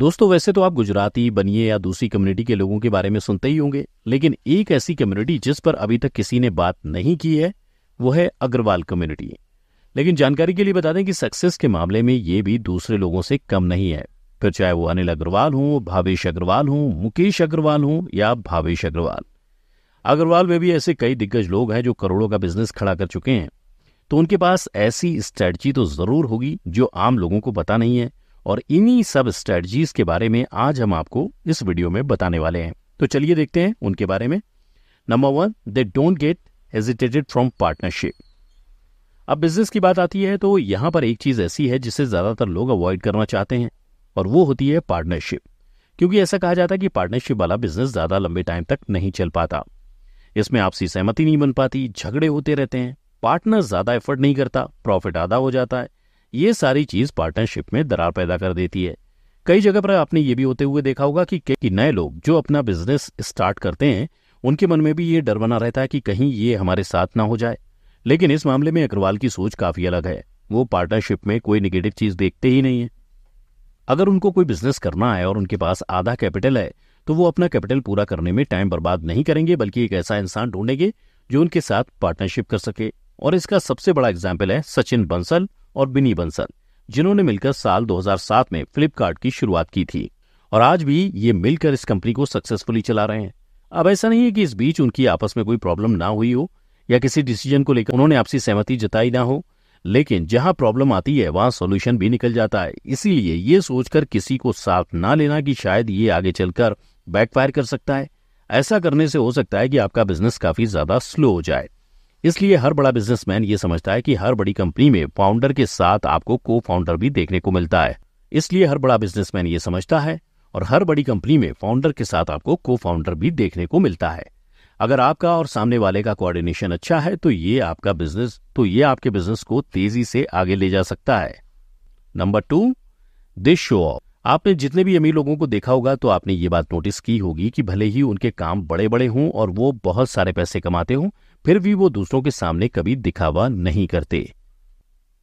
दोस्तों वैसे तो आप गुजराती बनिए या दूसरी कम्युनिटी के लोगों के बारे में सुनते ही होंगे लेकिन एक ऐसी कम्युनिटी जिस पर अभी तक किसी ने बात नहीं की है वो है अग्रवाल कम्युनिटी लेकिन जानकारी के लिए बता दें कि सक्सेस के मामले में ये भी दूसरे लोगों से कम नहीं है फिर चाहे वो अनिल अग्रवाल हो भावेश अग्रवाल हों मुकेश अग्रवाल हों या भावेश अग्रवाल अग्रवाल में भी ऐसे कई दिग्गज लोग हैं जो करोड़ों का बिजनेस खड़ा कर चुके हैं तो उनके पास ऐसी स्ट्रेटजी तो जरूर होगी जो आम लोगों को पता नहीं है और इन्हीं सब स्ट्रेटजीज के बारे में आज हम आपको इस वीडियो में बताने वाले हैं तो चलिए देखते हैं उनके बारे में number one they don't get hesitated from partnership अब बिजनेस की बात आती है तो यहां पर एक चीज ऐसी है जिसे ज्यादातर लोग अवॉइड करना चाहते हैं और वो होती है पार्टनरशिप क्योंकि ऐसा कहा जाता है कि पार्टनरशिप वाला बिजनेस ज्यादा लंबे टाइम तक नहीं चल पाता इसमें आपसी सहमति नहीं बन पाती झगड़े होते रहते हैं पार्टनर ज्यादा एफर्ट नहीं करता प्रॉफिट आधा हो जाता है ये सारी चीज पार्टनरशिप में दरार पैदा कर देती है कई जगह पर आपने ये भी होते हुए देखा होगा कि, नए लोग जो अपना बिजनेस स्टार्ट करते हैं उनके मन में भी ये डर बना रहता है कि कहीं ये हमारे साथ ना हो जाए लेकिन इस मामले में अग्रवाल की सोच काफी अलग है वो पार्टनरशिप में कोई निगेटिव चीज देखते ही नहीं है अगर उनको कोई बिजनेस करना है और उनके पास आधा कैपिटल है तो वो अपना कैपिटल पूरा करने में टाइम बर्बाद नहीं करेंगे बल्कि एक ऐसा इंसान ढूंढेंगे जो उनके साथ पार्टनरशिप कर सके और इसका सबसे बड़ा एग्जाम्पल है सचिन बंसल और बिनी बंसल जिन्होंने मिलकर साल 2007 में फ्लिपकार्ट की शुरुआत की थी और आज भी ये मिलकर इस कंपनी को सक्सेसफुली चला रहे हैं अब ऐसा नहीं है कि इस बीच उनकी आपस में कोई प्रॉब्लम ना हुई हो या किसी डिसीजन को लेकर उन्होंने आपसी सहमति जताई ना हो लेकिन जहां प्रॉब्लम आती है वहां सॉल्यूशन भी निकल जाता है इसीलिए ये सोचकर किसी को साथ ना लेना कि शायद ये आगे चलकर बैकफायर कर सकता है ऐसा करने से हो सकता है कि आपका बिजनेस काफी ज्यादा स्लो हो जाए इसलिए हर बड़ा बिजनेसमैन ये समझता है कि हर बड़ी कंपनी में फाउंडर के साथ आपको को फाउंडर भी देखने को मिलता है इसलिए हर बड़ा बिजनेसमैन ये समझता है और हर बड़ी कंपनी में फाउंडर के साथ आपको को फाउंडर भी देखने को मिलता है अगर आपका और सामने वाले का कोऑर्डिनेशन अच्छा है तो ये आपका बिजनेस तो ये आपके बिजनेस को तेजी से आगे ले जा सकता है number two this show off आपने जितने भी अमीर लोगों को देखा होगा तो आपने ये बात नोटिस की होगी कि भले ही उनके काम बड़े बड़े हों और वो बहुत सारे पैसे कमाते हों फिर भी वो दूसरों के सामने कभी दिखावा नहीं करते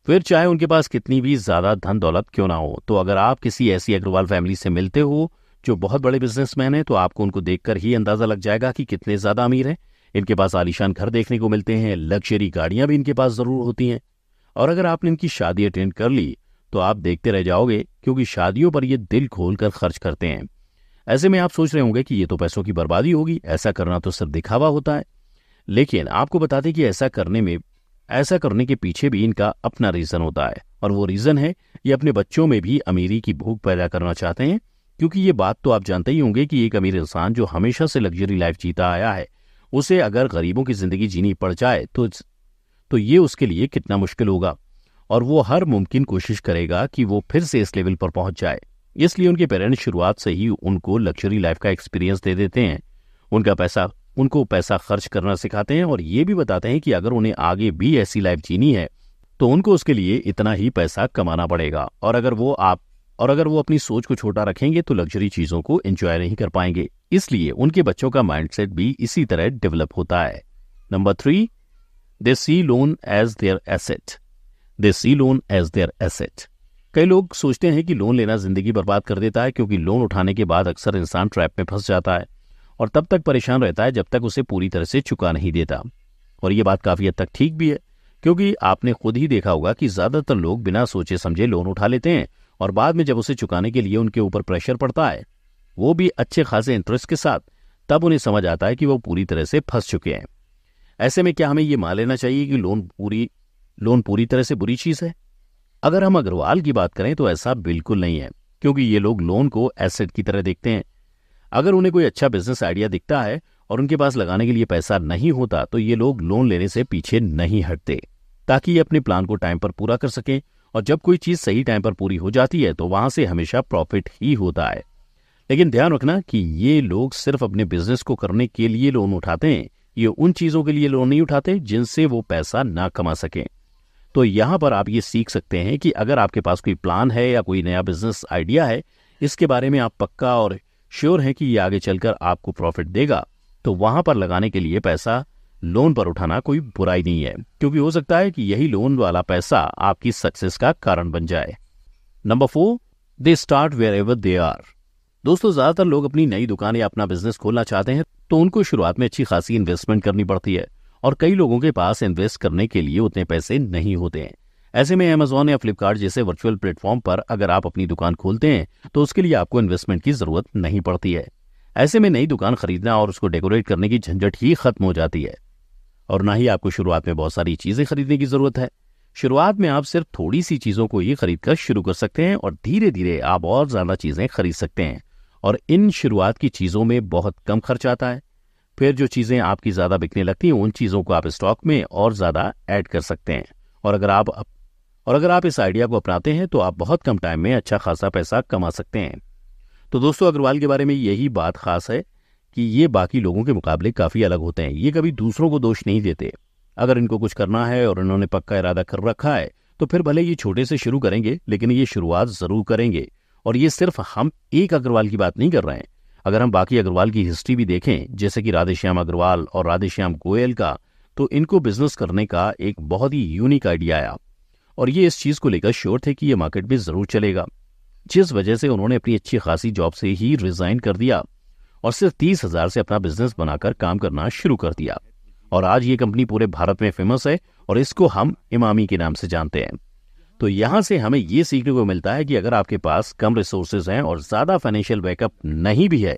फिर चाहे उनके पास कितनी भी ज्यादा धन दौलत क्यों ना हो तो अगर आप किसी ऐसी अग्रवाल फैमिली से मिलते हो जो बहुत बड़े बिजनेसमैन हैं तो आपको उनको देखकर ही अंदाजा लग जाएगा कि कितने ज्यादा अमीर हैं इनके पास आलिशान घर देखने को मिलते हैं लग्जरी गाड़ियां भी इनके पास जरूर होती हैं और अगर आपने इनकी शादी अटेंड कर ली तो आप देखते रह जाओगे क्योंकि शादियों पर ये दिल खोल कर खर्च करते हैं ऐसे में आप सोच रहे होंगे कि ये तो पैसों की बर्बादी होगी ऐसा करना तो सिर्फ दिखावा होता है लेकिन आपको बता दें कि ऐसा करने में ऐसा करने के पीछे भी इनका अपना रीजन होता है और वो रीजन है ये अपने बच्चों में भी अमीरी की भूख पैदा करना चाहते हैं क्योंकि ये बात तो आप जानते ही होंगे कि एक अमीर इंसान जो हमेशा से लग्जरी लाइफ जीता आया है उसे अगर गरीबों की जिंदगी जीनी पड़ जाए तो तो ये उसके लिए कितना मुश्किल होगा और वो हर मुमकिन कोशिश करेगा कि वो फिर से इस लेवल पर पहुंच जाए इसलिए उनके पेरेंट्स शुरुआत से ही उनको लग्जरी लाइफ का एक्सपीरियंस दे देते हैं उनका पैसा उनको पैसा खर्च करना सिखाते हैं और ये भी बताते हैं कि अगर उन्हें आगे भी ऐसी लाइफ जीनी है तो उनको उसके लिए इतना ही पैसा कमाना पड़ेगा और अगर वो आप और अगर वो अपनी सोच को छोटा रखेंगे तो लग्जरी चीजों को एंजॉय नहीं कर पाएंगे इसलिए उनके बच्चों का माइंडसेट भी इसी तरह डेवलप होता है number three they see loan as their asset they see loan as their asset कई लोग सोचते हैं कि लोन लेना जिंदगी बर्बाद कर देता है क्योंकि लोन उठाने के बाद अक्सर इंसान ट्रैप में फंस जाता है और तब तक परेशान रहता है जब तक उसे पूरी तरह से चुका नहीं देता और ये बात काफ़ी हद तक ठीक भी है क्योंकि आपने खुद ही देखा होगा कि ज़्यादातर लोग बिना सोचे समझे लोन उठा लेते हैं और बाद में जब उसे चुकाने के लिए उनके ऊपर प्रेशर पड़ता है वो भी अच्छे खासे इंटरेस्ट के साथ तब उन्हें समझ आता है कि वो पूरी तरह से फंस चुके हैं ऐसे में क्या हमें ये मान लेना चाहिए कि लोन पूरी लोन पूरी तरह से बुरी चीज़ है अगर हम अग्रवाल की बात करें तो ऐसा बिल्कुल नहीं है क्योंकि ये लोग लोन को एसेट की तरह देखते हैं अगर उन्हें कोई अच्छा बिजनेस आइडिया दिखता है और उनके पास लगाने के लिए पैसा नहीं होता तो ये लोग लोन लेने से पीछे नहीं हटते ताकि ये अपने प्लान को टाइम पर पूरा कर सकें और जब कोई चीज सही टाइम पर पूरी हो जाती है तो वहां से हमेशा प्रॉफिट ही होता है लेकिन ध्यान रखना कि ये लोग सिर्फ अपने बिजनेस को करने के लिए लोन उठाते हैं ये उन चीजों के लिए लोन नहीं उठाते जिनसे वो पैसा ना कमा सकें तो यहां पर आप ये सीख सकते हैं कि अगर आपके पास कोई प्लान है या कोई नया बिजनेस आइडिया है इसके बारे में आप पक्का और श्योर हैं कि ये आगे चलकर आपको प्रॉफिट देगा तो वहां पर लगाने के लिए पैसा लोन पर उठाना कोई बुराई नहीं है क्योंकि हो सकता है कि यही लोन वाला पैसा आपकी सक्सेस का कारण बन जाए number four they start wherever they are दोस्तों ज्यादातर लोग अपनी नई दुकान या अपना बिजनेस खोलना चाहते हैं तो उनको शुरुआत में अच्छी खासी इन्वेस्टमेंट करनी पड़ती है और कई लोगों के पास इन्वेस्ट करने के लिए उतने पैसे नहीं होते हैं ऐसे में अमेजोन या फ्लिपकार्ट जैसे वर्चुअल प्लेटफॉर्म पर अगर आप अपनी दुकान खोलते हैं तो उसके लिए आपको इन्वेस्टमेंट की जरूरत नहीं पड़ती है ऐसे में नई दुकान खरीदना और उसको डेकोरेट करने की झंझट ही खत्म हो जाती है और ना ही आपको शुरुआत में बहुत सारी चीजें खरीदने की जरूरत है शुरुआत में आप सिर्फ थोड़ी सी चीजों को ही खरीद कर शुरू कर सकते हैं और धीरे धीरे आप और ज्यादा चीजें खरीद सकते हैं और इन शुरुआत की चीजों में बहुत कम खर्च आता है फिर जो चीजें आपकी ज्यादा बिकने लगती हैं उन चीजों को आप स्टॉक में और ज्यादा ऐड कर सकते हैं और अगर आप और अगर आप इस आइडिया को अपनाते हैं तो आप बहुत कम टाइम में अच्छा खासा पैसा कमा सकते हैं तो दोस्तों अग्रवाल के बारे में यही बात खास है कि ये बाकी लोगों के मुकाबले काफ़ी अलग होते हैं ये कभी दूसरों को दोष नहीं देते अगर इनको कुछ करना है और इन्होंने पक्का इरादा कर रखा है तो फिर भले ये छोटे से शुरू करेंगे लेकिन ये शुरुआत ज़रूर करेंगे और ये सिर्फ हम एक अग्रवाल की बात नहीं कर रहे हैं अगर हम बाकी अग्रवाल की हिस्ट्री भी देखें जैसे कि राधेश्याम अग्रवाल और राधेश्याम गोयल का तो इनको बिजनेस करने का एक बहुत ही यूनिक आइडिया आया और ये इस चीज़ को लेकर श्योर थे कि ये मार्केट भी ज़रूर चलेगा जिस वजह से उन्होंने अपनी अच्छी खासी जॉब से ही रिजाइन कर दिया और सिर्फ तीस हजार से अपना बिजनेस बनाकर काम करना शुरू कर दिया और आज ये कंपनी पूरे भारत में फेमस है और इसको हम इमामी के नाम से जानते हैं तो यहां से हमें ये सीखने को मिलता है कि अगर आपके पास कम रिसोर्सेज हैं और ज्यादा फाइनेंशियल बैकअप नहीं भी है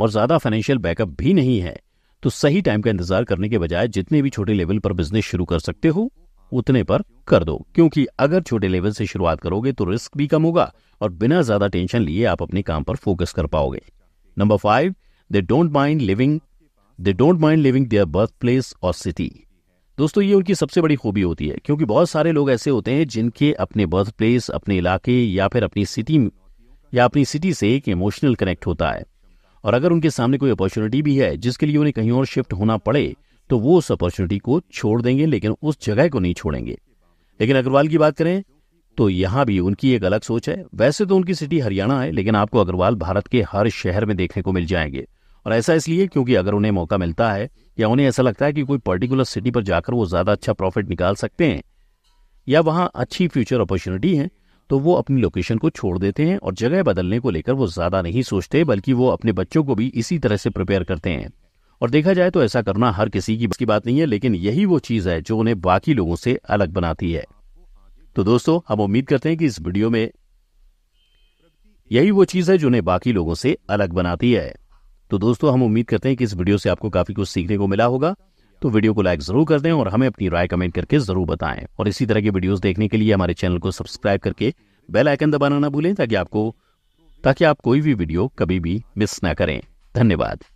और ज्यादा फाइनेंशियल बैकअप भी नहीं है तो सही टाइम का इंतजार करने के बजाय जितने भी छोटे लेवल पर बिजनेस शुरू कर सकते हो उतने पर कर दो क्योंकि अगर छोटे लेवल से शुरुआत करोगे तो रिस्क भी कम होगा और बिना ज्यादा टेंशन लिए आप अपने काम पर फोकस कर पाओगे number five they don't mind leaving they don't mind leaving their birth place और सिटी दोस्तों ये उनकी सबसे बड़ी खूबी होती है क्योंकि बहुत सारे लोग ऐसे होते हैं जिनके अपने बर्थ प्लेस अपने इलाके या फिर अपनी सिटी या अपनी सिटी से एक इमोशनल कनेक्ट होता है और अगर उनके सामने कोई अपॉर्चुनिटी भी है जिसके लिए उन्हें कहीं और शिफ्ट होना पड़े तो वो उस अपॉर्चुनिटी को छोड़ देंगे लेकिन उस जगह को नहीं छोड़ेंगे लेकिन अग्रवाल की बात करें तो यहां भी उनकी एक अलग सोच है वैसे तो उनकी सिटी हरियाणा है लेकिन आपको अग्रवाल भारत के हर शहर में देखने को मिल जाएंगे और ऐसा इसलिए क्योंकि अगर उन्हें मौका मिलता है या उन्हें ऐसा लगता है कि कोई पर्टिकुलर सिटी पर जाकर वो ज़्यादा अच्छा प्रॉफिट निकाल सकते हैं या वहां अच्छी फ्यूचर अपॉर्चुनिटी है तो वो अपनी लोकेशन को छोड़ देते हैं और जगह बदलने को लेकर वो ज़्यादा नहीं सोचते बल्कि वो अपने बच्चों को भी इसी तरह से प्रिपेयर करते हैं और देखा जाए तो ऐसा करना हर किसी की, बस की बात नहीं है लेकिन यही वो चीज है जो उन्हें बाकी लोगों से अलग बनाती है तो दोस्तों हम उम्मीद करते हैं कि इस वीडियो में यही वो चीज है जो उन्हें बाकी लोगों से अलग बनाती है तो दोस्तों हम उम्मीद करते हैं कि इस वीडियो से आपको काफी कुछ सीखने को मिला होगा तो वीडियो को लाइक जरूर कर दें और हमें अपनी राय कमेंट करके जरूर बताएं और इसी तरह के वीडियोस देखने के लिए हमारे चैनल को सब्सक्राइब करके बेल आइकन दबाना ना भूलें ताकि आपको ताकि आप कोई भी वीडियो कभी भी मिस ना करें धन्यवाद